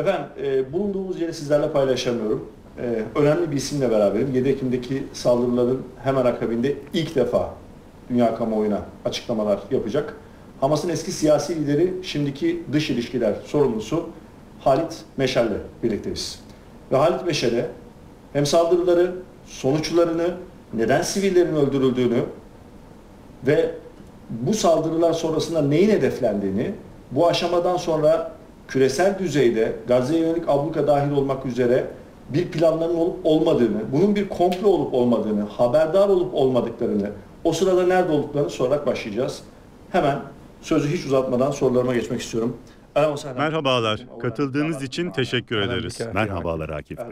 Efendim e, bulunduğumuz yeri sizlerle paylaşamıyorum. E, önemli bir isimle beraberim. 7 Ekim'deki saldırıların hemen akabinde ilk defa dünya kamuoyuna açıklamalar yapacak. Hamas'ın eski siyasi lideri, şimdiki dış ilişkiler sorumlusu Halit Meşal'le birlikteyiz. Ve Halit Meşel'e hem saldırıları, sonuçlarını, neden sivillerin öldürüldüğünü ve bu saldırılar sonrasında neyin hedeflendiğini, bu aşamadan sonra küresel düzeyde Gazze'ye yönelik abluka dahil olmak üzere bir planların olup olmadığını, bunun bir komplo olup olmadığını, haberdar olup olmadıklarını, o sırada nerede olduklarını sorarak başlayacağız. Hemen sözü hiç uzatmadan sorularıma geçmek istiyorum. Merhabalar. Katıldığınız için teşekkür ederiz. Merhabalar Akif Bey.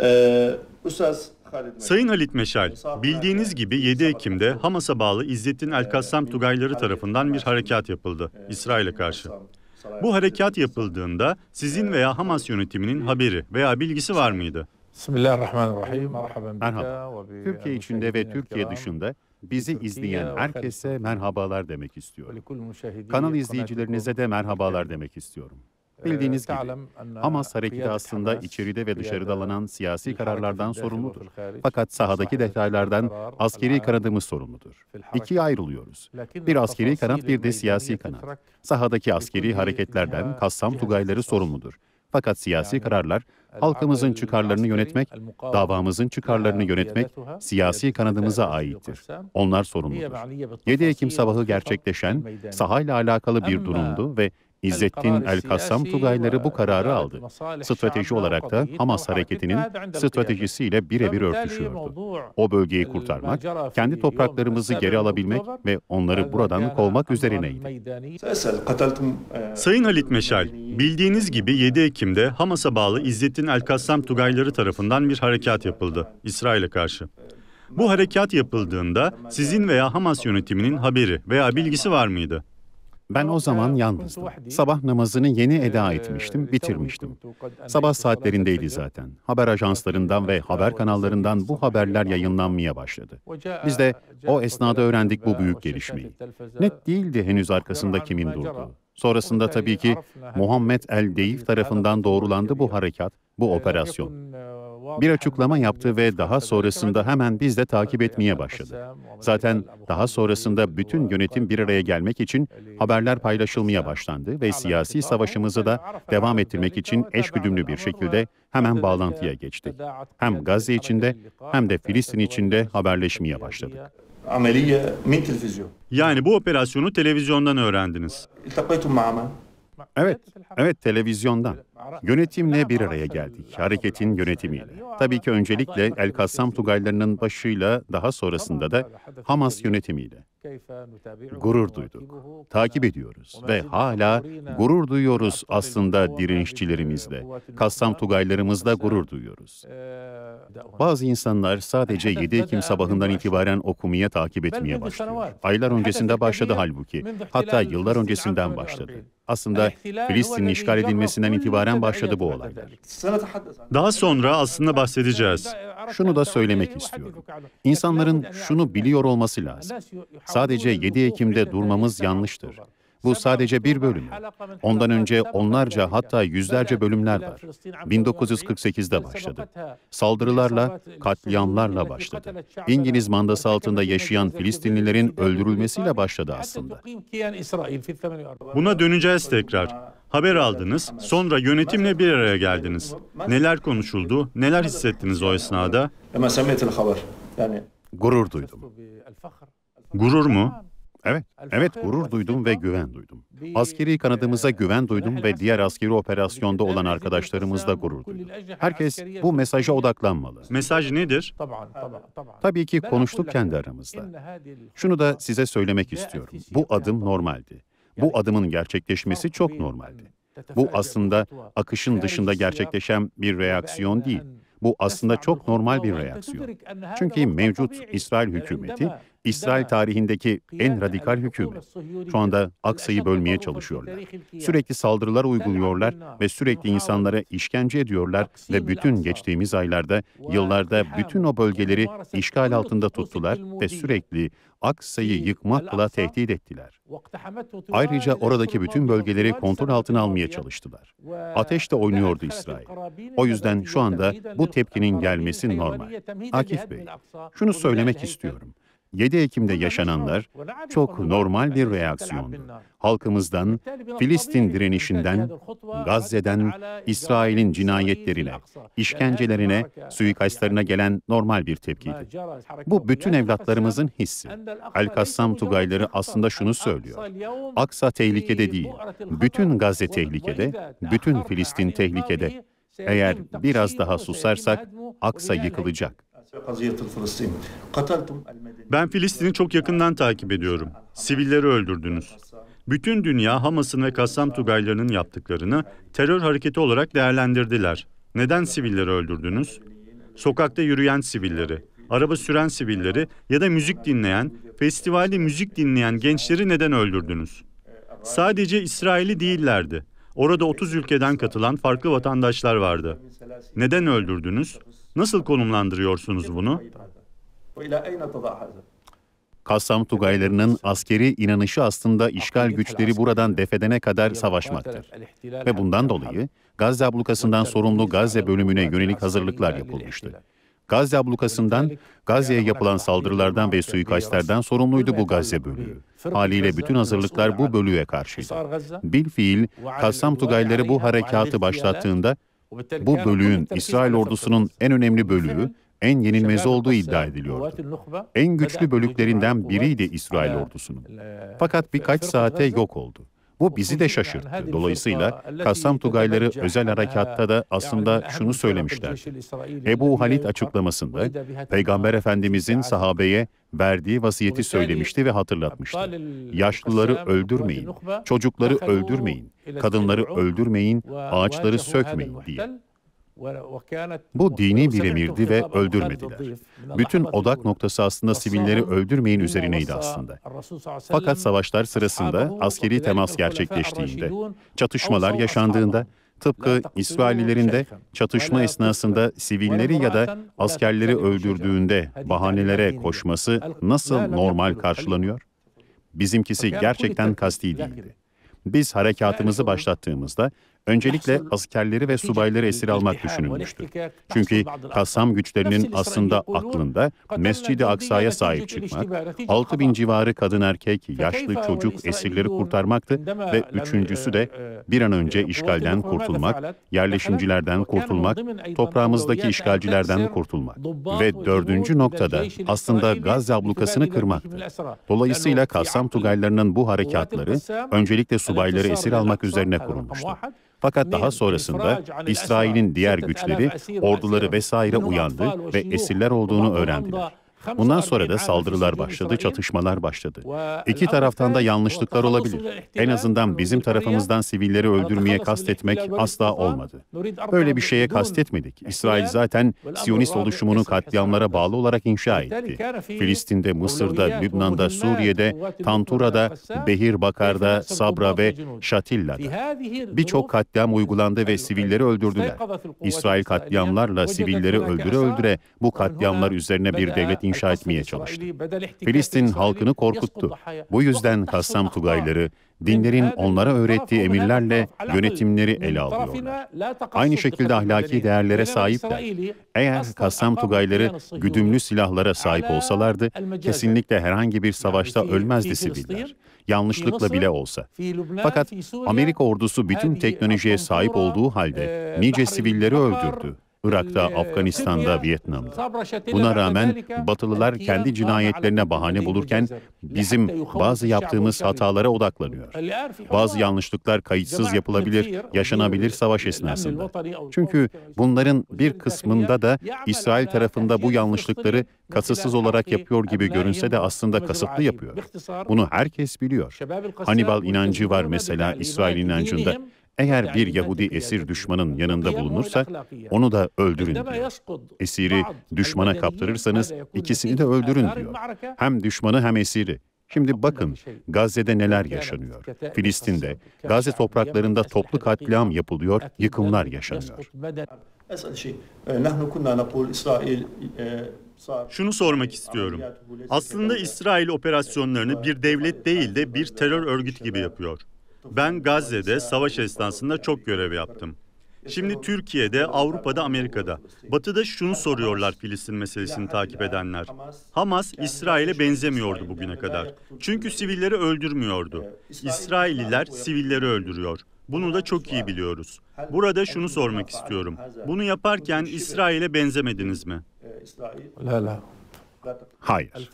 Ee, Sayın Halit Meşal, bildiğiniz gibi 7 Ekim'de Hamas'a bağlı İzzettin El-Kassam ee, Tugayları tarafından bir harekat yapıldı ee, İsrail'e karşı. Bu harekat yapıldığında sizin veya Hamas yönetiminin haberi veya bilgisi var mıydı? Bismillahirrahmanirrahim. Merhaba. Türkiye içinde ve Türkiye dışında bizi izleyen herkese merhabalar demek istiyorum. Kanal izleyicilerinize de merhabalar demek istiyorum. Bildiğiniz ee, gibi Hamas e, hareketi aslında içeride ve dışarıda alınan siyasi kararlardan sorumludur. Fakat sahadaki detaylardan askeri kanadımız sorumludur. İkiye ayrılıyoruz. Bir askeri kanat bir de siyasi kanat. Sahadaki askeri hareketlerden Kassam Tugayları sorumludur. Fakat siyasi kararlar halkımızın çıkarlarını yönetmek, davamızın çıkarlarını yönetmek siyasi kanadımıza şey aittir. Onlar sorumludur. 7 Ekim sabahı gerçekleşen sahayla alakalı bir durumdu ve İzzettin El-Kassam Tugayları bu kararı aldı. Strateji olarak da Hamas hareketinin stratejisiyle birebir örtüşüyordu. O bölgeyi kurtarmak, kendi topraklarımızı geri alabilmek ve onları buradan kovmak üzerineydi. E, Sayın Halit Meşal, bildiğiniz gibi 7 Ekim'de Hamas'a bağlı İzzettin El-Kassam Tugayları tarafından bir harekat yapıldı İsrail'e karşı. Bu harekat yapıldığında sizin veya Hamas yönetiminin haberi veya bilgisi var mıydı? Ben o zaman ee, yalnızdım. Sabah namazını yeni ee, eda etmiştim, bitirmiştim. Sabah saatlerindeydi zaten. Haber ajanslarından ee, ve haber kanallarından bu haberler yayınlanmaya başladı. Biz de o esnada öğrendik bu büyük gelişmeyi. Net değildi henüz arkasında kimin durduğu. Sonrasında tabii ki Muhammed El Deif tarafından doğrulandı bu harekat, bu operasyon bir açıklama yaptı ve daha sonrasında hemen biz de takip etmeye başladı. Zaten daha sonrasında bütün yönetim bir araya gelmek için haberler paylaşılmaya başlandı ve siyasi savaşımızı da devam ettirmek için eşgüdümlü bir şekilde hemen bağlantıya geçtik. Hem Gazze içinde hem de Filistin içinde haberleşmeye başladık. Yani bu operasyonu televizyondan öğrendiniz. Evet, evet televizyondan. Yönetimle bir araya geldik. Hareketin yönetimiyle. Tabii ki öncelikle El Kassam Tugaylarının başıyla daha sonrasında da Hamas yönetimiyle. Gurur duyduk, takip ediyoruz ve hala gurur duyuyoruz aslında direnişçilerimizle. Kassam Tugaylarımızla gurur duyuyoruz. Bazı insanlar sadece 7 Ekim sabahından itibaren okumaya takip etmeye başlıyor. Aylar öncesinde başladı halbuki. Hatta yıllar öncesinden başladı. Aslında Filistin'in işgal edilmesinden itibaren başladı bu olaylar. Daha sonra aslında bahsedeceğiz. Şunu da söylemek istiyorum. İnsanların şunu biliyor olması lazım. Sadece 7 Ekim'de durmamız yanlıştır. Bu sadece bir bölümü. Ondan önce onlarca hatta yüzlerce bölümler var. 1948'de başladı. Saldırılarla, katliamlarla başladı. İngiliz mandası altında yaşayan Filistinlilerin öldürülmesiyle başladı aslında. Buna döneceğiz tekrar. Haber aldınız, sonra yönetimle bir araya geldiniz. Neler konuşuldu, neler hissettiniz o esnada? Gurur duydum. Gurur mu? Evet, evet gurur duydum ve güven duydum. Askeri kanadımıza e, güven duydum ve diğer askeri operasyonda olan arkadaşlarımızla gurur duydum. Herkes bu mesaja odaklanmalı. Mesaj nedir? Tabii ki konuştuk kendi aramızda. Şunu da size söylemek istiyorum. Bu adım normaldi. Bu adımın gerçekleşmesi çok normaldi. Bu aslında akışın dışında gerçekleşen bir reaksiyon değil. Bu aslında çok normal bir reaksiyon. Çünkü mevcut İsrail e, hükümeti İsrail tarihindeki en radikal hükümet. Şu anda Aksa'yı bölmeye çalışıyorlar. Sürekli saldırılar uyguluyorlar ve sürekli insanlara işkence ediyorlar ve bütün geçtiğimiz aylarda, yıllarda bütün o bölgeleri işgal altında tuttular ve sürekli Aksa'yı yıkmakla tehdit ettiler. Ayrıca oradaki bütün bölgeleri kontrol altına almaya çalıştılar. Ateş de oynuyordu İsrail. O yüzden şu anda bu tepkinin gelmesi normal. Akif Bey, şunu söylemek istiyorum. 7 Ekim'de yaşananlar çok normal bir reaksiyondu. Halkımızdan, Filistin direnişinden, Gazze'den, İsrail'in cinayetlerine, işkencelerine, suikastlarına gelen normal bir tepkiydi. Bu bütün evlatlarımızın hissi. al kassam Tugayları aslında şunu söylüyor. Aksa tehlikede değil, bütün Gazze tehlikede, bütün Filistin tehlikede. Eğer biraz daha susarsak Aksa yıkılacak. Ben Filistin'i çok yakından takip ediyorum. Sivilleri öldürdünüz. Bütün dünya Hamas'ın ve Kassam Tugaylarının yaptıklarını terör hareketi olarak değerlendirdiler. Neden sivilleri öldürdünüz? Sokakta yürüyen sivilleri, araba süren sivilleri ya da müzik dinleyen, festivalde müzik dinleyen gençleri neden öldürdünüz? Sadece İsrail'i değillerdi. Orada 30 ülkeden katılan farklı vatandaşlar vardı. Neden öldürdünüz? Nasıl konumlandırıyorsunuz bunu? Kassam Tugaylarının askeri inanışı aslında işgal güçleri buradan defedene kadar savaşmaktır. Ve bundan dolayı Gazze ablukasından sorumlu Gazze bölümüne yönelik hazırlıklar yapılmıştı. Gazze ablukasından, Gazze'ye yapılan saldırılardan ve suikastlerden sorumluydu bu Gazze bölüğü. Haliyle bütün hazırlıklar bu bölüğe karşıydı. Bil fiil, Kassam Tugayları bu harekatı başlattığında bu bölüğün İsrail ordusunun en önemli bölüğü, en yenilmezi olduğu iddia ediliyordu. En güçlü bölüklerinden biriydi İsrail ordusunun. Fakat birkaç saate yok oldu. Bu bizi de şaşırttı. Dolayısıyla Kassam Tugayları özel harekatta da aslında şunu söylemişler. Ebu Halit açıklamasında Peygamber Efendimizin sahabeye verdiği vasiyeti söylemişti ve hatırlatmıştı. Yaşlıları öldürmeyin, çocukları öldürmeyin, kadınları öldürmeyin, ağaçları sökmeyin diye. Bu dini bir emirdi ve öldürmediler. Bütün odak noktası aslında sivilleri öldürmeyin üzerineydi aslında. Fakat savaşlar sırasında askeri temas gerçekleştiğinde, çatışmalar yaşandığında, tıpkı İsraillilerin de çatışma esnasında sivilleri ya da askerleri öldürdüğünde bahanelere koşması nasıl normal karşılanıyor? Bizimkisi gerçekten kasti değildi. Biz harekatımızı başlattığımızda Öncelikle askerleri ve subayları esir almak düşünülmüştü. Çünkü Kassam güçlerinin aslında aklında Mescid-i Aksa'ya sahip çıkmak, 6 bin civarı kadın erkek, yaşlı çocuk esirleri kurtarmaktı ve üçüncüsü e, de e, bir an önce e, işgalden kurtulmak, yerleşimcilerden kurtulmak, toprağımızdaki işgalcilerden kurtulmak. Ve dördüncü noktada aslında Gazze ablukasını kırmaktı. Dolayısıyla Kassam Tugaylarının bu harekatları öncelikle subayları esir almak üzerine kurulmuştu. Fakat daha sonrasında İsrail'in diğer güçleri, orduları vesaire uyandı ve esirler olduğunu öğrendiler. Bundan sonra da saldırılar başladı, çatışmalar başladı. İki taraftan da yanlışlıklar olabilir. En azından bizim tarafımızdan sivilleri öldürmeye kastetmek asla olmadı. Böyle bir şeye kastetmedik. İsrail zaten Siyonist oluşumunu katliamlara bağlı olarak inşa etti. Filistin'de, Mısır'da, Lübnan'da, Suriye'de, Tantura'da, Behir Bakar'da, Sabra ve Şatilla'da. Birçok katliam uygulandı ve sivilleri öldürdüler. İsrail katliamlarla sivilleri öldüre öldüre bu katliamlar üzerine bir devlet inşa inşa etmeye çalıştı. Filistin halkını korkuttu. Bu yüzden Kassam Tugayları dinlerin onlara öğrettiği emirlerle yönetimleri ele alıyorlar. Aynı şekilde ahlaki değerlere sahipler. Eğer Kassam Tugayları güdümlü silahlara sahip olsalardı kesinlikle herhangi bir savaşta ölmezdi siviller. Yanlışlıkla bile olsa. Fakat Amerika ordusu bütün teknolojiye sahip olduğu halde e, nice sivilleri öldürdü. Irak'ta, Afganistan'da, Vietnam'da. Buna rağmen Batılılar kendi cinayetlerine bahane bulurken bizim bazı yaptığımız hatalara odaklanıyor. Bazı yanlışlıklar kayıtsız yapılabilir, yaşanabilir savaş esnasında. Çünkü bunların bir kısmında da İsrail tarafında bu yanlışlıkları kasıtsız olarak yapıyor gibi görünse de aslında kasıtlı yapıyor. Bunu herkes biliyor. Hannibal inancı var mesela İsrail inancında. Eğer bir Yahudi esir düşmanın yanında bulunursa onu da öldürün diyor. Esiri düşmana kaptırırsanız ikisini de öldürün diyor. Hem düşmanı hem esiri. Şimdi bakın şey Gazze'de neler yaşanıyor. Filistin'de, Gazze topraklarında toplu katliam yapılıyor, yıkımlar yaşanıyor. Şey, e, e, Şunu sormak istiyorum. Aslında İsrail operasyonlarını bir devlet değil de bir terör örgütü gibi yapıyor. Ben Gazze'de savaş esnasında çok görev yaptım. Şimdi Türkiye'de, Avrupa'da, Amerika'da. Batı'da şunu soruyorlar Filistin meselesini takip edenler. Hamas, İsrail'e benzemiyordu bugüne kadar. Çünkü sivilleri öldürmüyordu. İsrailliler sivilleri öldürüyor. Bunu da çok iyi biliyoruz. Burada şunu sormak istiyorum. Bunu yaparken İsrail'e benzemediniz mi? Hayır.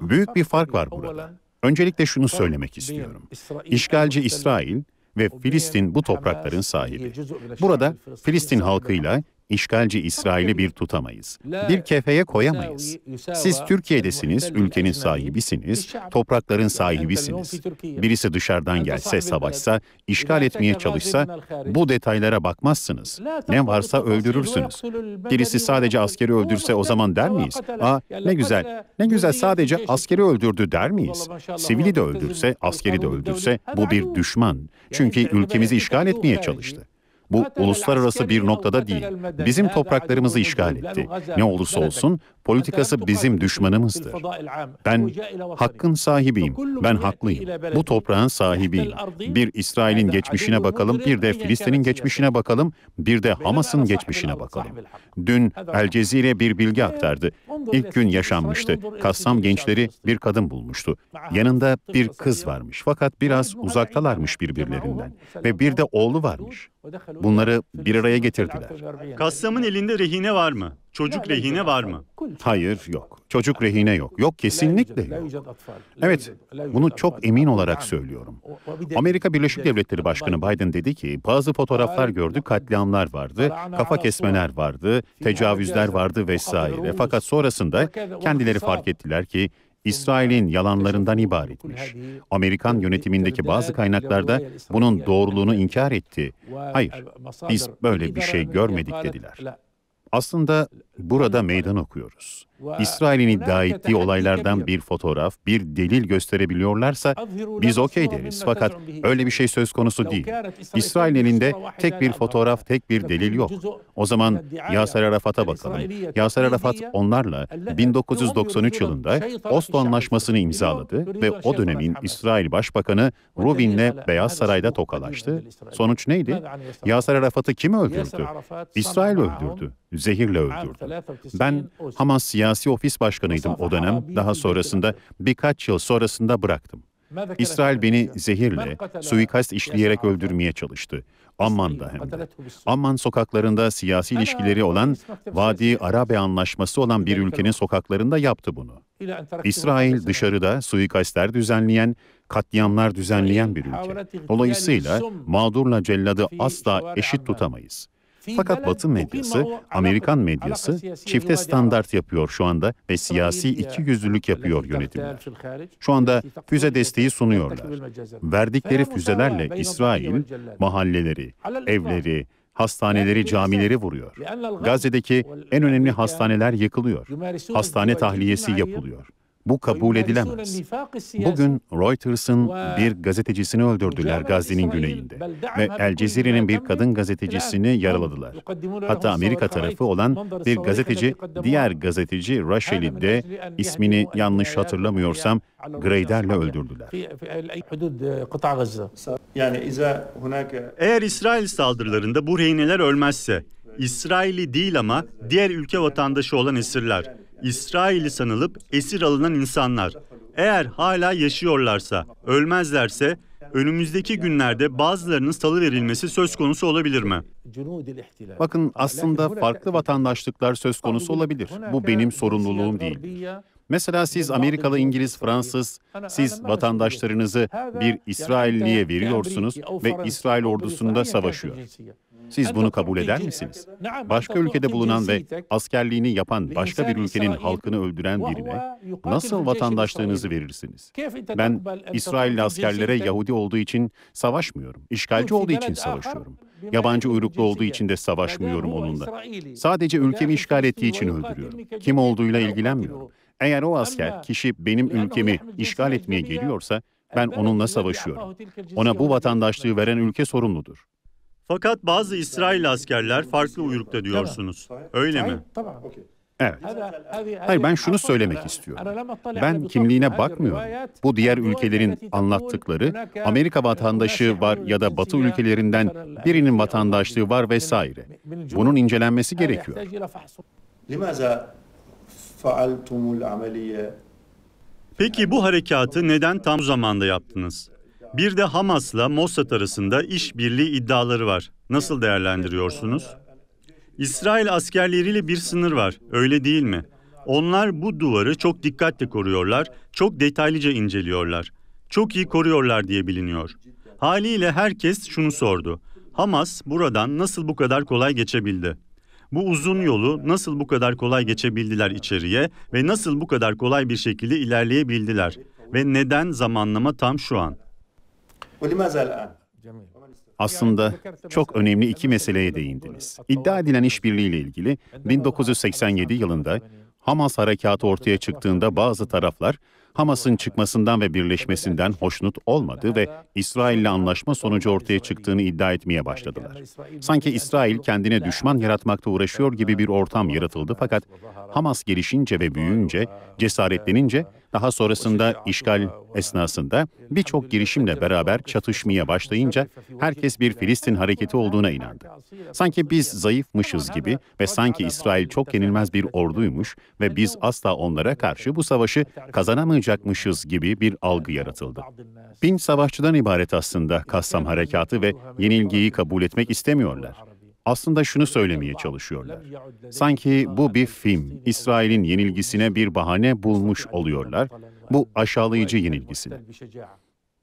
Büyük bir fark var burada. Öncelikle şunu söylemek istiyorum. İşgalci İsrail ve Filistin bu toprakların sahibi. Burada Filistin halkıyla İşgalci İsrail'i bir tutamayız. Bir kefeye koyamayız. Siz Türkiye'desiniz, ülkenin sahibisiniz, toprakların sahibisiniz. Birisi dışarıdan gelse, savaşsa, işgal etmeye çalışsa bu detaylara bakmazsınız. Ne varsa öldürürsünüz. Birisi sadece askeri öldürse o zaman der miyiz? Aa ne güzel, ne güzel sadece askeri öldürdü der miyiz? Sivili de öldürse, askeri de öldürse bu bir düşman. Çünkü ülkemizi işgal etmeye çalıştı. Bu uluslararası bir noktada değil. Bizim topraklarımızı işgal etti. Ne olursa olsun politikası bizim düşmanımızdır. Ben hakkın sahibiyim. Ben haklıyım. Bu toprağın sahibiyim. Bir İsrail'in geçmişine bakalım, bir de Filistin'in geçmişine bakalım, bir de Hamas'ın geçmişine bakalım. Dün El Cezire bir bilgi ee, aktardı. İlk gün yaşanmıştı. Kassam gençleri bir kadın bulmuştu. Yanında bir kız varmış fakat biraz uzaktalarmış birbirlerinden ve bir de oğlu varmış. Bunları bir araya getirdiler. Kassamın elinde rehine var mı? Çocuk rehine var mı? Hayır, yok. Çocuk rehine yok. Yok, kesinlikle yok. Evet, bunu çok emin olarak söylüyorum. Amerika Birleşik Devletleri Başkanı Biden dedi ki, bazı fotoğraflar gördük, katliamlar vardı, kafa kesmeler vardı, tecavüzler vardı vesaire. Fakat sonrasında kendileri fark ettiler ki İsrail'in yalanlarından ibaretmiş. Amerikan yönetimindeki bazı kaynaklarda bunun doğruluğunu inkar etti. Hayır, biz böyle bir şey görmedik dediler. Aslında burada meydan okuyoruz. İsrail'in iddia ettiği olaylardan bir fotoğraf, bir delil gösterebiliyorlarsa biz okey deriz. Fakat öyle bir şey söz konusu değil. İsrail elinde tek bir fotoğraf, tek bir delil yok. O zaman Yasser Arafat'a bakalım. Yasser Arafat onlarla 1993 yılında Oslo Anlaşması'nı imzaladı ve o dönemin İsrail Başbakanı Rubin'le Beyaz Saray'da tokalaştı. Sonuç neydi? Yasser Arafat'ı kim öldürdü? İsrail öldürdü. Zehirle öldürdü. Ben Hamas siyasi siyasi ofis başkanıydım o dönem. Daha sonrasında birkaç yıl sonrasında bıraktım. İsrail beni zehirle, suikast işleyerek öldürmeye çalıştı. Amman'da hem de. Amman sokaklarında siyasi ilişkileri olan Vadi Arabe Anlaşması olan bir ülkenin sokaklarında yaptı bunu. İsrail dışarıda suikastler düzenleyen, katliamlar düzenleyen bir ülke. Dolayısıyla mağdurla celladı asla eşit tutamayız. Fakat Batı medyası, Amerikan medyası çifte standart yapıyor şu anda ve siyasi iki yüzlülük yapıyor yönetimler. Şu anda füze desteği sunuyorlar. Verdikleri füzelerle İsrail mahalleleri, evleri, hastaneleri, camileri vuruyor. Gazze'deki en önemli hastaneler yıkılıyor. Hastane tahliyesi yapılıyor. Bu kabul edilemez. Bugün Reuters'ın bir gazetecisini öldürdüler Gazze'nin güneyinde ve El Cezire'nin bir kadın gazetecisini yaraladılar. Hatta Amerika tarafı olan bir gazeteci, diğer gazeteci Raşeli de ismini yanlış hatırlamıyorsam Greider'le öldürdüler. Eğer İsrail saldırılarında bu rehineler ölmezse, İsrail'i değil ama diğer ülke vatandaşı olan esirler, İsrail'i sanılıp esir alınan insanlar eğer hala yaşıyorlarsa, ölmezlerse önümüzdeki günlerde bazılarının salı verilmesi söz konusu olabilir mi? Bakın aslında farklı vatandaşlıklar söz konusu olabilir. Bu benim sorumluluğum değil. Mesela siz Amerikalı, İngiliz, Fransız, siz vatandaşlarınızı bir İsrailliye veriyorsunuz ve İsrail ordusunda savaşıyor. Siz bunu kabul eder misiniz? Başka ülkede bulunan ve askerliğini yapan başka bir ülkenin halkını öldüren birine nasıl vatandaşlığınızı verirsiniz? Ben İsrailli askerlere Yahudi olduğu için savaşmıyorum. İşgalci olduğu için savaşıyorum. Yabancı uyruklu olduğu için de savaşmıyorum onunla. Sadece ülkemi işgal ettiği için öldürüyorum. Kim olduğuyla ilgilenmiyorum. Eğer o asker kişi benim ülkemi işgal etmeye geliyorsa ben onunla savaşıyorum. Ona bu vatandaşlığı veren ülke sorumludur. Fakat bazı İsrail askerler farklı uyrukta diyorsunuz. Öyle mi? Evet. Hayır ben şunu söylemek istiyorum. Ben kimliğine bakmıyorum. Bu diğer ülkelerin anlattıkları Amerika vatandaşı var ya da Batı ülkelerinden birinin vatandaşlığı var vesaire. Bunun incelenmesi gerekiyor. Peki bu harekatı neden tam zamanda yaptınız? Bir de Hamas'la Mossad arasında işbirliği iddiaları var. Nasıl değerlendiriyorsunuz? İsrail askerleriyle bir sınır var, öyle değil mi? Onlar bu duvarı çok dikkatle koruyorlar, çok detaylıca inceliyorlar. Çok iyi koruyorlar diye biliniyor. Haliyle herkes şunu sordu. Hamas buradan nasıl bu kadar kolay geçebildi? Bu uzun yolu nasıl bu kadar kolay geçebildiler içeriye ve nasıl bu kadar kolay bir şekilde ilerleyebildiler? Ve neden zamanlama tam şu an? Aslında çok önemli iki meseleye değindiniz. İddia edilen işbirliğiyle ilgili 1987 yılında Hamas harekatı ortaya çıktığında bazı taraflar Hamas'ın çıkmasından ve birleşmesinden hoşnut olmadı ve İsrail'le anlaşma sonucu ortaya çıktığını iddia etmeye başladılar. Sanki İsrail kendine düşman yaratmakta uğraşıyor gibi bir ortam yaratıldı fakat Hamas gelişince ve büyüyünce, cesaretlenince daha sonrasında işgal esnasında birçok girişimle beraber çatışmaya başlayınca herkes bir Filistin hareketi olduğuna inandı. Sanki biz zayıfmışız gibi ve sanki İsrail çok yenilmez bir orduymuş ve biz asla onlara karşı bu savaşı kazanamayacakmışız gibi bir algı yaratıldı. Bin savaşçıdan ibaret aslında Kassam Harekatı ve yenilgiyi kabul etmek istemiyorlar aslında şunu söylemeye çalışıyorlar. Sanki bu bir film, İsrail'in yenilgisine bir bahane bulmuş oluyorlar, bu aşağılayıcı yenilgisine.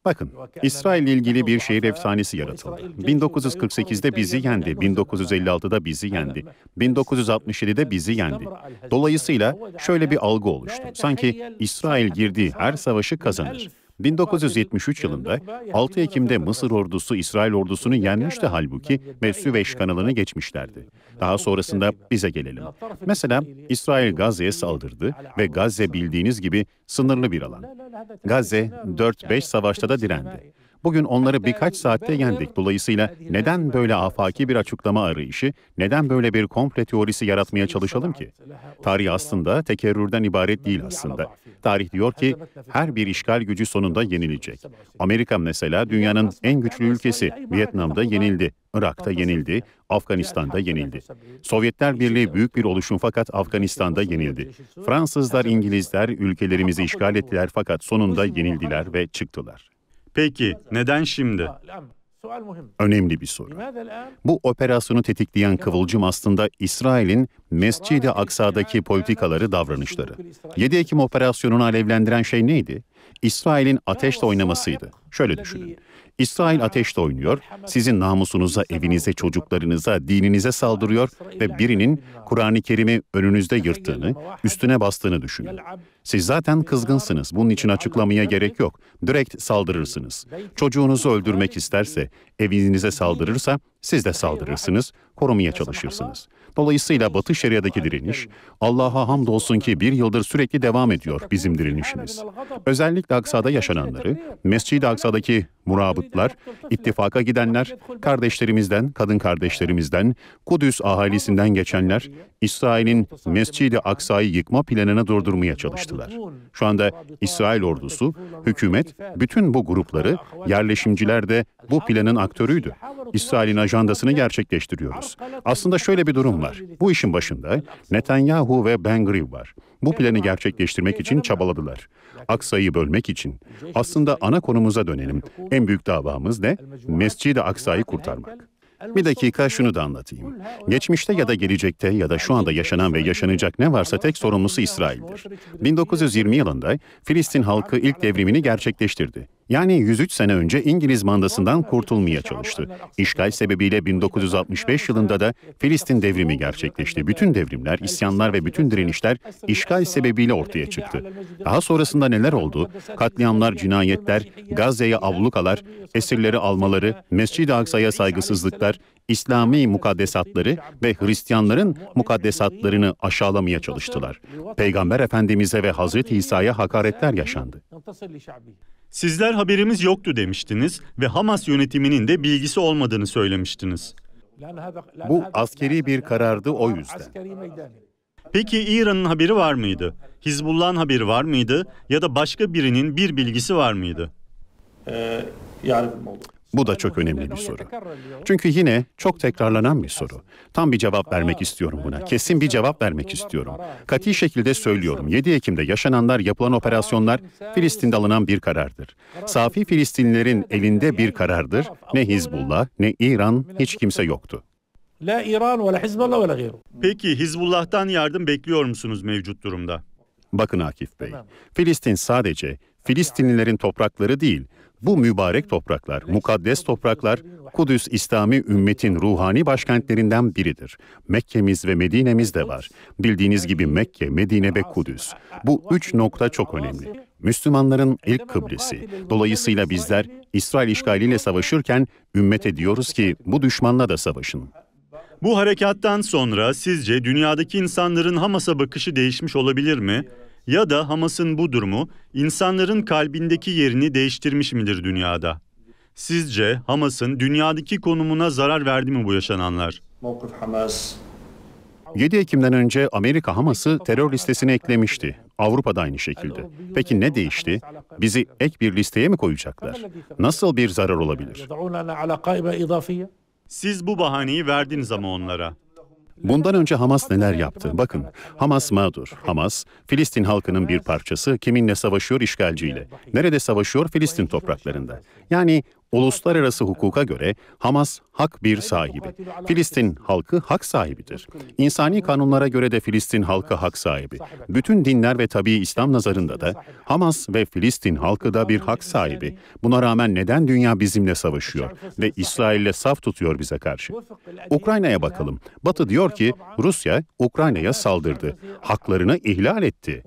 Bakın, İsrail ile ilgili bir şehir efsanesi yaratıldı. 1948'de bizi yendi, 1956'da bizi yendi, 1967'de bizi yendi. Dolayısıyla şöyle bir algı oluştu. Sanki İsrail girdiği her savaşı kazanır. 1973 yılında 6 Ekim'de Mısır ordusu İsrail ordusunu yenmişti halbuki ve Süveyş kanalını geçmişlerdi. Daha sonrasında bize gelelim. Mesela İsrail Gazze'ye saldırdı ve Gazze bildiğiniz gibi sınırlı bir alan. Gazze 4-5 savaşta da direndi. Bugün onları birkaç saatte yendik. Dolayısıyla neden böyle afaki bir açıklama arayışı, neden böyle bir komple teorisi yaratmaya çalışalım ki? Tarih aslında tekerrürden ibaret değil aslında. Tarih diyor ki her bir işgal gücü sonunda yenilecek. Amerika mesela dünyanın en güçlü ülkesi Vietnam'da yenildi. Irak'ta yenildi, Afganistan'da yenildi. Sovyetler Birliği büyük bir oluşum fakat Afganistan'da yenildi. Fransızlar, İngilizler ülkelerimizi işgal ettiler fakat sonunda yenildiler ve çıktılar. Peki neden şimdi? Önemli bir soru. Bu operasyonu tetikleyen kıvılcım aslında İsrail'in Mescid-i Aksa'daki politikaları, davranışları. 7 Ekim operasyonunu alevlendiren şey neydi? İsrail'in ateşle oynamasıydı. Şöyle düşünün. İsrail ateşte oynuyor, sizin namusunuza, evinize, çocuklarınıza, dininize saldırıyor ve birinin Kur'an-ı Kerim'i önünüzde yırttığını, üstüne bastığını düşünün. Siz zaten kızgınsınız, bunun için açıklamaya gerek yok. Direkt saldırırsınız. Çocuğunuzu öldürmek isterse, evinize saldırırsa siz de saldırırsınız, korumaya çalışırsınız. Dolayısıyla Batı Şeria'daki direniş, Allah'a hamdolsun ki bir yıldır sürekli devam ediyor bizim direnişimiz. Özellikle Aksa'da yaşananları, Mescid-i Aksa'daki murabıtlar, ittifaka gidenler, kardeşlerimizden, kadın kardeşlerimizden, Kudüs ahalisinden geçenler, İsrail'in Mescid-i Aksa'yı yıkma planını durdurmaya çalıştılar. Şu anda İsrail ordusu, hükümet, bütün bu grupları, yerleşimciler de bu planın aktörüydü. İsrail'in ajandasını gerçekleştiriyoruz. Aslında şöyle bir durum var. Bu işin başında Netanyahu ve Ben Griv var. Bu planı gerçekleştirmek için çabaladılar. Aksa'yı bölmek için. Aslında ana konumuza dönelim. En büyük davamız ne? Mescid-i Aksa'yı kurtarmak. Bir dakika şunu da anlatayım. Geçmişte ya da gelecekte ya da şu anda yaşanan ve yaşanacak ne varsa tek sorumlusu İsrail'dir. 1920 yılında Filistin halkı ilk devrimini gerçekleştirdi. Yani 103 sene önce İngiliz mandasından kurtulmaya çalıştı. İşgal sebebiyle 1965 yılında da Filistin devrimi gerçekleşti. Bütün devrimler, isyanlar ve bütün direnişler işgal sebebiyle ortaya çıktı. Daha sonrasında neler oldu? Katliamlar, cinayetler, Gazze'ye avlukalar, esirleri almaları, Mescid-i Aksa'ya saygısızlıklar, İslami mukaddesatları ve Hristiyanların mukaddesatlarını aşağılamaya çalıştılar. Peygamber Efendimiz'e ve Hazreti İsa'ya hakaretler yaşandı. Sizler haberimiz yoktu demiştiniz ve Hamas yönetiminin de bilgisi olmadığını söylemiştiniz. Bu askeri bir karardı o yüzden. Peki İran'ın haberi var mıydı? Hizbullah'ın haberi var mıydı? Ya da başka birinin bir bilgisi var mıydı? Ee, yani bu da çok önemli bir soru. Çünkü yine çok tekrarlanan bir soru. Tam bir cevap vermek istiyorum buna. Kesin bir cevap vermek istiyorum. Kati şekilde söylüyorum. 7 Ekim'de yaşananlar, yapılan operasyonlar Filistin'de alınan bir karardır. Safi Filistinlilerin elinde bir karardır. Ne Hizbullah, ne İran, hiç kimse yoktu. Peki Hizbullah'tan yardım bekliyor musunuz mevcut durumda? Bakın Akif Bey, Filistin sadece Filistinlilerin toprakları değil, bu mübarek topraklar, mukaddes topraklar, Kudüs İslami ümmetin ruhani başkentlerinden biridir. Mekke'miz ve Medine'miz de var. Bildiğiniz gibi Mekke, Medine ve Kudüs. Bu üç nokta çok önemli. Müslümanların ilk kıblesi. Dolayısıyla bizler İsrail işgaliyle savaşırken ümmete diyoruz ki bu düşmanla da savaşın. Bu harekattan sonra sizce dünyadaki insanların Hamas'a bakışı değişmiş olabilir mi? ya da Hamas'ın bu durumu insanların kalbindeki yerini değiştirmiş midir dünyada? Sizce Hamas'ın dünyadaki konumuna zarar verdi mi bu yaşananlar? 7 Ekim'den önce Amerika Hamas'ı terör listesine eklemişti. Avrupa da aynı şekilde. Peki ne değişti? Bizi ek bir listeye mi koyacaklar? Nasıl bir zarar olabilir? Siz bu bahaneyi verdiniz ama onlara. Bundan önce Hamas neler yaptı? Bakın, Hamas mağdur. Hamas, Filistin halkının bir parçası, kiminle savaşıyor işgalciyle. Nerede savaşıyor? Filistin topraklarında. Yani Uluslararası hukuka göre Hamas hak bir sahibi. Filistin halkı hak sahibidir. İnsani kanunlara göre de Filistin halkı hak sahibi. Bütün dinler ve tabii İslam nazarında da Hamas ve Filistin halkı da bir hak sahibi. Buna rağmen neden dünya bizimle savaşıyor ve İsrail'le saf tutuyor bize karşı? Ukrayna'ya bakalım. Batı diyor ki Rusya Ukrayna'ya saldırdı. Haklarını ihlal etti.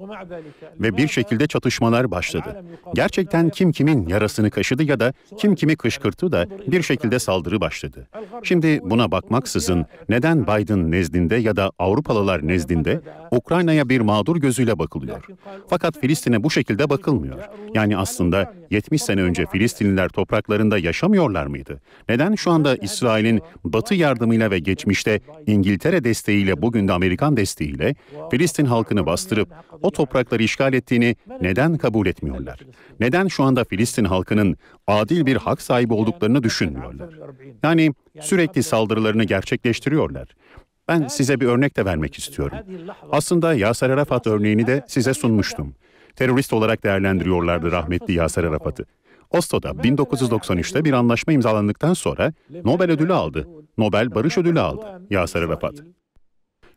Ve bir şekilde çatışmalar başladı. Gerçekten kim kimin yarasını kaşıdı ya da kim kimi bir kışkırtı da bir şekilde saldırı başladı. Şimdi buna bakmaksızın neden Biden nezdinde ya da Avrupalılar nezdinde Ukrayna'ya bir mağdur gözüyle bakılıyor. Fakat Filistin'e bu şekilde bakılmıyor. Yani aslında 70 sene önce Filistinliler topraklarında yaşamıyorlar mıydı? Neden şu anda İsrail'in Batı yardımıyla ve geçmişte İngiltere desteğiyle bugün de Amerikan desteğiyle Filistin halkını bastırıp o toprakları işgal ettiğini neden kabul etmiyorlar? Neden şu anda Filistin halkının adil bir hak sahibi olduklarını düşünmüyorlar. Yani sürekli saldırılarını gerçekleştiriyorlar. Ben size bir örnek de vermek istiyorum. Aslında Yasar Arafat örneğini de size sunmuştum. Terörist olarak değerlendiriyorlardı rahmetli Yasar Arafat'ı. Oslo'da 1993'te bir anlaşma imzalandıktan sonra Nobel ödülü aldı. Nobel Barış Ödülü aldı Yasar Arafat.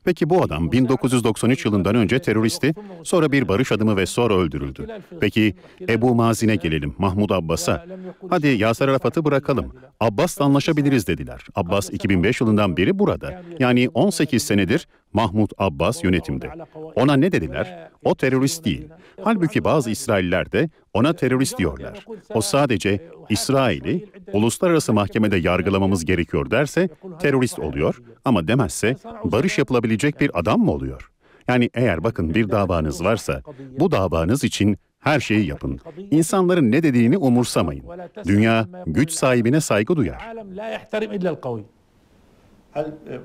Peki bu adam 1993 yılından önce teröristti, sonra bir barış adımı ve sonra öldürüldü. Peki Ebu Mazin'e gelelim, Mahmud Abbas'a. Hadi Yasar Arafat'ı bırakalım, Abbas'la anlaşabiliriz dediler. Abbas 2005 yılından beri burada. Yani 18 senedir Mahmut Abbas yönetimde. Ona ne dediler? O terörist değil. Halbuki bazı İsrailler de ona terörist diyorlar. O sadece İsrail'i uluslararası mahkemede yargılamamız gerekiyor derse terörist oluyor ama demezse barış yapılabilecek bir adam mı oluyor? Yani eğer bakın bir davanız varsa bu davanız için her şeyi yapın. İnsanların ne dediğini umursamayın. Dünya güç sahibine saygı duyar. E,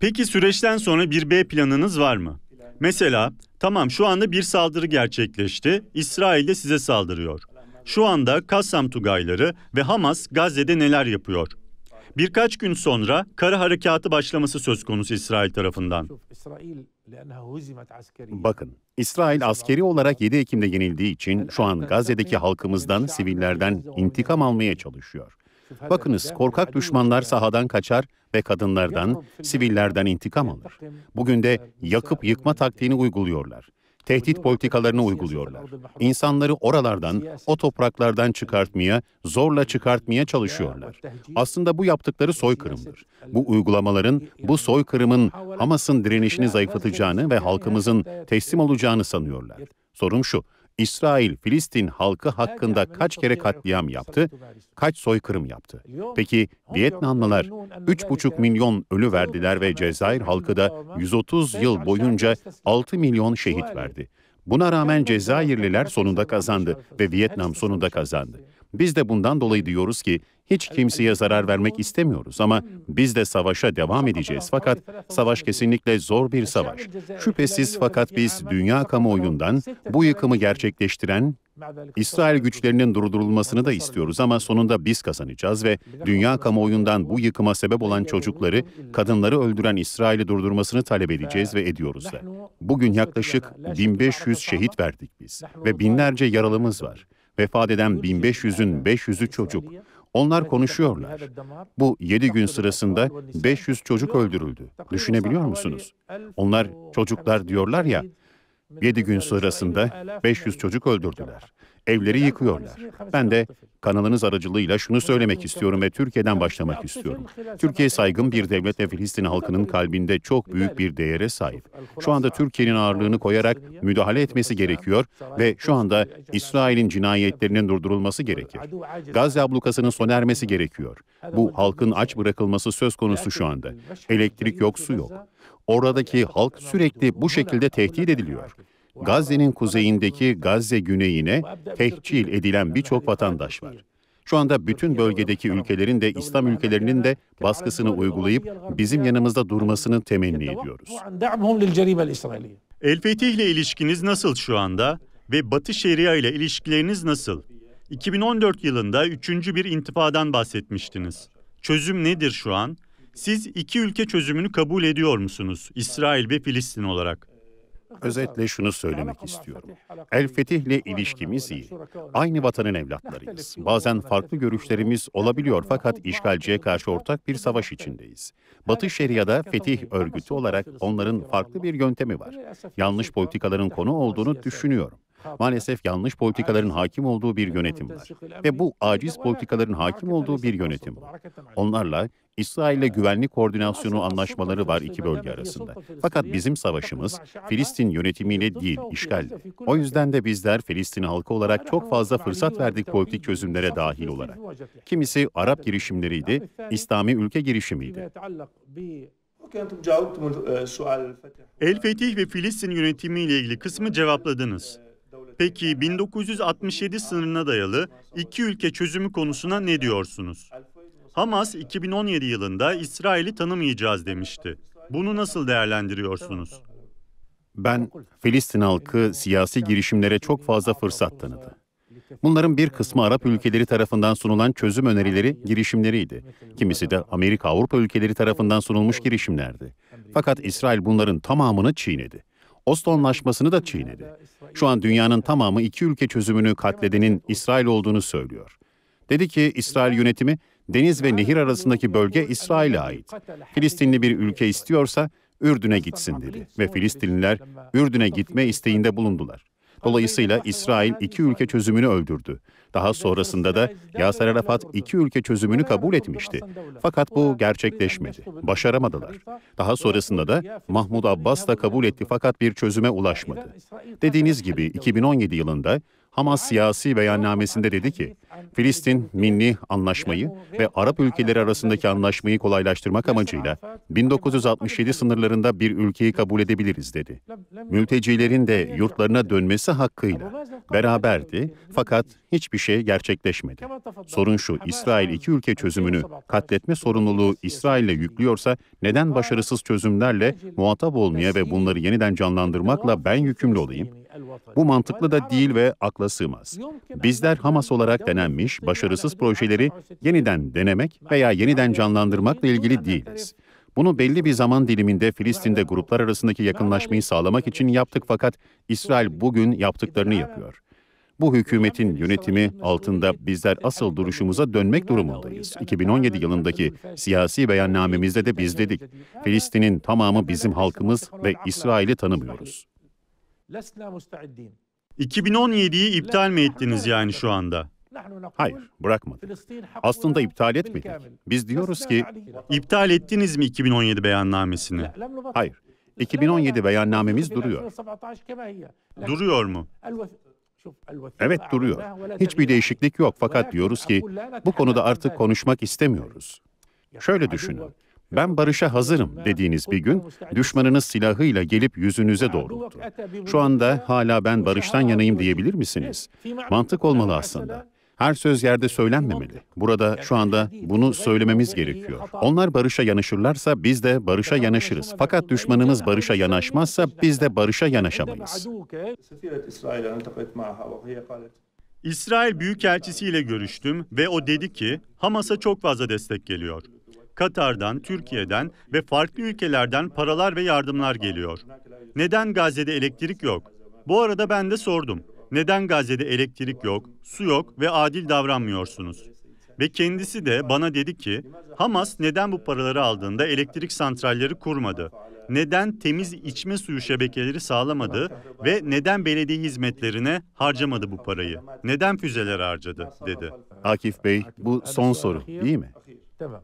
Peki süreçten sonra bir B planınız var mı? Mesela tamam şu anda bir saldırı gerçekleşti. İsrail de size saldırıyor. Şu anda Kassam Tugayları ve Hamas Gazze'de neler yapıyor? Birkaç gün sonra kara harekatı başlaması söz konusu İsrail tarafından. Bakın, İsrail askeri olarak 7 Ekim'de yenildiği için şu an Gazze'deki halkımızdan, sivillerden intikam almaya çalışıyor. Bakınız korkak düşmanlar sahadan kaçar ve kadınlardan, sivillerden intikam alır. Bugün de yakıp yıkma taktiğini uyguluyorlar. Tehdit politikalarını uyguluyorlar. İnsanları oralardan, o topraklardan çıkartmaya, zorla çıkartmaya çalışıyorlar. Aslında bu yaptıkları soykırımdır. Bu uygulamaların, bu soykırımın Hamas'ın direnişini zayıflatacağını ve halkımızın teslim olacağını sanıyorlar. Sorum şu, İsrail, Filistin halkı hakkında kaç kere katliam yaptı, kaç soykırım yaptı? Peki Vietnamlılar 3,5 milyon ölü verdiler ve Cezayir halkı da 130 yıl boyunca 6 milyon şehit verdi. Buna rağmen Cezayirliler sonunda kazandı ve Vietnam sonunda şey kazandı. Biz de bundan dolayı diyoruz ki hiç kimseye zarar vermek istemiyoruz ama biz de savaşa devam edeceğiz. Fakat savaş kesinlikle zor bir savaş. Şüphesiz fakat biz dünya kamuoyundan bu yıkımı gerçekleştiren İsrail güçlerinin durdurulmasını da istiyoruz ama sonunda biz kazanacağız ve dünya kamuoyundan bu yıkıma sebep olan çocukları, kadınları öldüren İsrail'i durdurmasını talep edeceğiz ve ediyoruz da. Bugün yaklaşık 1500 şehit verdik biz ve binlerce yaralımız var. Vefat eden 1500'ün 500'ü çocuk. Onlar konuşuyorlar. Bu 7 gün sırasında 500 çocuk öldürüldü. Düşünebiliyor musunuz? Hani Onlar çocuklar diyorlar ya, 7 gün sırasında 500 çocuk öldürdüler evleri yıkıyorlar. Ben de kanalınız aracılığıyla şunu söylemek istiyorum ve Türkiye'den başlamak istiyorum. Türkiye saygın bir devlet ve Filistin halkının kalbinde çok büyük bir değere sahip. Şu anda Türkiye'nin ağırlığını koyarak müdahale etmesi gerekiyor ve şu anda İsrail'in cinayetlerinin durdurulması gerekir. Gazze ablukasının sona ermesi gerekiyor. Bu halkın aç bırakılması söz konusu şu anda. Elektrik yok, su yok. Oradaki halk sürekli bu şekilde tehdit ediliyor. Gazze'nin kuzeyindeki Gazze güneyine tehcil edilen birçok vatandaş var. Şu anda bütün bölgedeki ülkelerin de İslam ülkelerinin de baskısını uygulayıp bizim yanımızda durmasını temenni ediyoruz. El Fetih ile ilişkiniz nasıl şu anda ve Batı Şeria ile ilişkileriniz nasıl? 2014 yılında üçüncü bir intifadan bahsetmiştiniz. Çözüm nedir şu an? Siz iki ülke çözümünü kabul ediyor musunuz? İsrail ve Filistin olarak. Özetle şunu söylemek istiyorum. El Fetih'le ilişkimiz iyi. Aynı vatanın evlatlarıyız. Bazen farklı görüşlerimiz olabiliyor fakat işgalciye karşı ortak bir savaş içindeyiz. Batı Şeria'da Fetih örgütü olarak onların farklı bir yöntemi var. Yanlış politikaların konu olduğunu düşünüyorum. Maalesef yanlış politikaların hakim olduğu bir yönetim var. Ve bu aciz politikaların hakim olduğu bir yönetim var. Onlarla İsrail ile güvenlik koordinasyonu anlaşmaları var iki bölge arasında. Fakat bizim savaşımız Filistin yönetimiyle değil, işgaldi. O yüzden de bizler Filistin halkı olarak çok fazla fırsat verdik politik çözümlere dahil olarak. Kimisi Arap girişimleriydi, İslami ülke girişimiydi. El Fetih ve Filistin yönetimiyle ilgili kısmı cevapladınız. Peki 1967 sınırına dayalı iki ülke çözümü konusuna ne diyorsunuz? Hamas 2017 yılında İsrail'i tanımayacağız demişti. Bunu nasıl değerlendiriyorsunuz? Ben Filistin halkı siyasi girişimlere çok fazla fırsat tanıdı. Bunların bir kısmı Arap ülkeleri tarafından sunulan çözüm önerileri girişimleriydi. Kimisi de Amerika Avrupa ülkeleri tarafından sunulmuş girişimlerdi. Fakat İsrail bunların tamamını çiğnedi. Oslo Anlaşması'nı da çiğnedi. Şu an dünyanın tamamı iki ülke çözümünü katledenin İsrail olduğunu söylüyor. Dedi ki İsrail yönetimi deniz ve nehir arasındaki bölge İsrail'e ait. Filistinli bir ülke istiyorsa Ürdün'e gitsin dedi ve Filistinliler Ürdün'e gitme isteğinde bulundular. Dolayısıyla İsrail iki ülke çözümünü öldürdü. Daha sonrasında da Yasir Arafat iki ülke çözümünü kabul etmişti. Fakat bu gerçekleşmedi. Başaramadılar. Daha sonrasında da Mahmud Abbas da kabul etti fakat bir çözüme ulaşmadı. Dediğiniz gibi 2017 yılında Hamas siyasi beyannamesinde dedi ki, Filistin Minni Anlaşmayı ve Arap ülkeleri arasındaki anlaşmayı kolaylaştırmak amacıyla 1967 sınırlarında bir ülkeyi kabul edebiliriz dedi. Mültecilerin de yurtlarına dönmesi hakkıyla beraberdi fakat hiçbir şey gerçekleşmedi. Sorun şu, İsrail iki ülke çözümünü katletme sorumluluğu İsrail'le yüklüyorsa neden başarısız çözümlerle muhatap olmaya ve bunları yeniden canlandırmakla ben yükümlü olayım? Bu mantıklı da değil ve akla sığmaz. Bizler Hamas olarak denenmiş başarısız projeleri yeniden denemek veya yeniden canlandırmakla ilgili değiliz. Bunu belli bir zaman diliminde Filistin'de gruplar arasındaki yakınlaşmayı sağlamak için yaptık fakat İsrail bugün yaptıklarını yapıyor. Bu hükümetin yönetimi altında bizler asıl duruşumuza dönmek durumundayız. 2017 yılındaki siyasi beyannamemizde de biz dedik. Filistin'in tamamı bizim halkımız ve İsrail'i tanımıyoruz. 2017'yi iptal mi ettiniz yani şu anda? Hayır, bırakmadık. Aslında iptal etmedik. Biz diyoruz ki... iptal ettiniz mi 2017 beyannamesini? Hayır. 2017 beyannamemiz duruyor. Duruyor mu? Evet duruyor. Hiçbir değişiklik yok fakat diyoruz ki bu konuda artık konuşmak istemiyoruz. Şöyle düşünün ben barışa hazırım dediğiniz bir gün düşmanınız silahıyla gelip yüzünüze doğrulttu. Şu anda hala ben barıştan yanayım diyebilir misiniz? Mantık olmalı aslında. Her söz yerde söylenmemeli. Burada şu anda bunu söylememiz gerekiyor. Onlar barışa yanaşırlarsa biz de barışa yanaşırız. Fakat düşmanımız barışa yanaşmazsa biz de barışa yanaşamayız. İsrail Büyükelçisi ile görüştüm ve o dedi ki Hamas'a çok fazla destek geliyor. Katar'dan, Türkiye'den ve farklı ülkelerden paralar ve yardımlar geliyor. Neden Gazze'de elektrik yok? Bu arada ben de sordum. Neden Gazze'de elektrik yok, su yok ve adil davranmıyorsunuz? Ve kendisi de bana dedi ki, Hamas neden bu paraları aldığında elektrik santralleri kurmadı? Neden temiz içme suyu şebekeleri sağlamadı ve neden belediye hizmetlerine harcamadı bu parayı? Neden füzeler harcadı dedi. Akif Bey, bu son soru değil mi?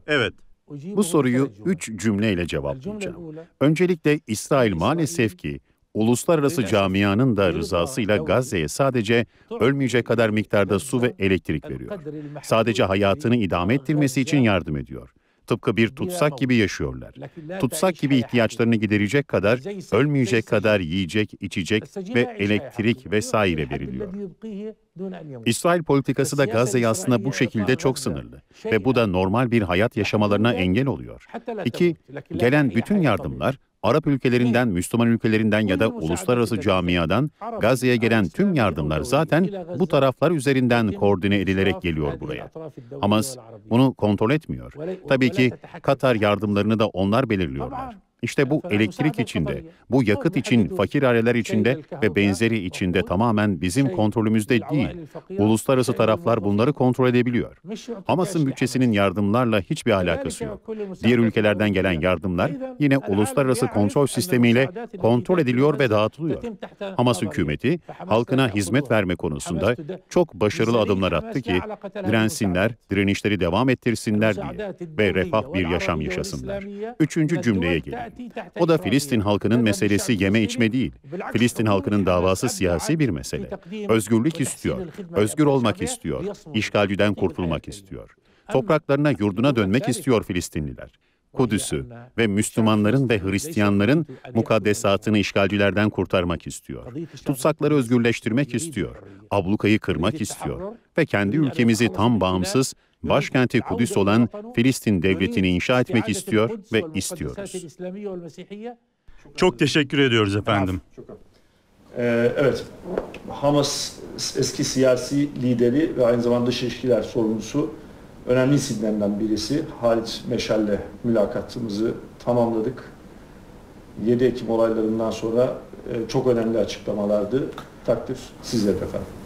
Evet. Bu soruyu üç cümleyle cevaplayacağım. Öncelikle İsrail maalesef ki uluslararası camianın da rızasıyla Gazze'ye sadece ölmeyecek kadar miktarda su ve elektrik veriyor. Sadece hayatını idame ettirmesi için yardım ediyor. Tıpkı bir tutsak gibi yaşıyorlar. Tutsak gibi ihtiyaçlarını giderecek kadar, ölmeyecek kadar yiyecek, içecek e, ve şey elektrik vesaire veriliyor. İsrail politikası da e, Gazze'yi aslında bu şekilde çok sınırlı şey ve bu da normal bir hayat yaşamalarına engel oluyor. İki, gelen bütün yardımlar Arap ülkelerinden, Müslüman ülkelerinden ya da uluslararası camiadan Gazze'ye gelen tüm yardımlar zaten bu taraflar üzerinden koordine edilerek geliyor buraya. Hamas bunu kontrol etmiyor. Tabii ki Katar yardımlarını da onlar belirliyorlar. İşte bu elektrik içinde, bu yakıt için, fakir aileler şey, içinde ve benzeri içinde tamamen bizim şey, kontrolümüzde değil. Uluslararası şey, taraflar bunları kontrol edebiliyor. Hamas'ın bütçesinin yardımlarla hiçbir alakası yok. Diğer ülkelerden gelen yardımlar yine uluslararası kontrol sistemiyle kontrol ediliyor ve dağıtılıyor. Hamas hükümeti halkına hizmet verme konusunda çok başarılı adımlar attı ki dirensinler, direnişleri devam ettirsinler diye ve refah bir yaşam yaşasınlar. Üçüncü cümleye gelin. O da Filistin halkının meselesi yeme içme değil. Filistin halkının davası siyasi bir mesele. Özgürlük istiyor, özgür olmak istiyor, İşgalciden kurtulmak istiyor. Topraklarına, yurduna dönmek istiyor Filistinliler. Kudüs'ü ve Müslümanların ve Hristiyanların mukaddesatını işgalcilerden kurtarmak istiyor. Tutsakları özgürleştirmek istiyor. Ablukayı kırmak istiyor. Ve kendi ülkemizi tam bağımsız başkenti Kudüs olan Filistin devletini inşa etmek istiyor ve istiyoruz. Çok teşekkür ediyoruz efendim. Ee, evet, Hamas eski siyasi lideri ve aynı zamanda dış ilişkiler sorumlusu önemli isimlerinden birisi Halit Meşal'le mülakatımızı tamamladık. 7 Ekim olaylarından sonra e, çok önemli açıklamalardı. Takdir sizlere efendim.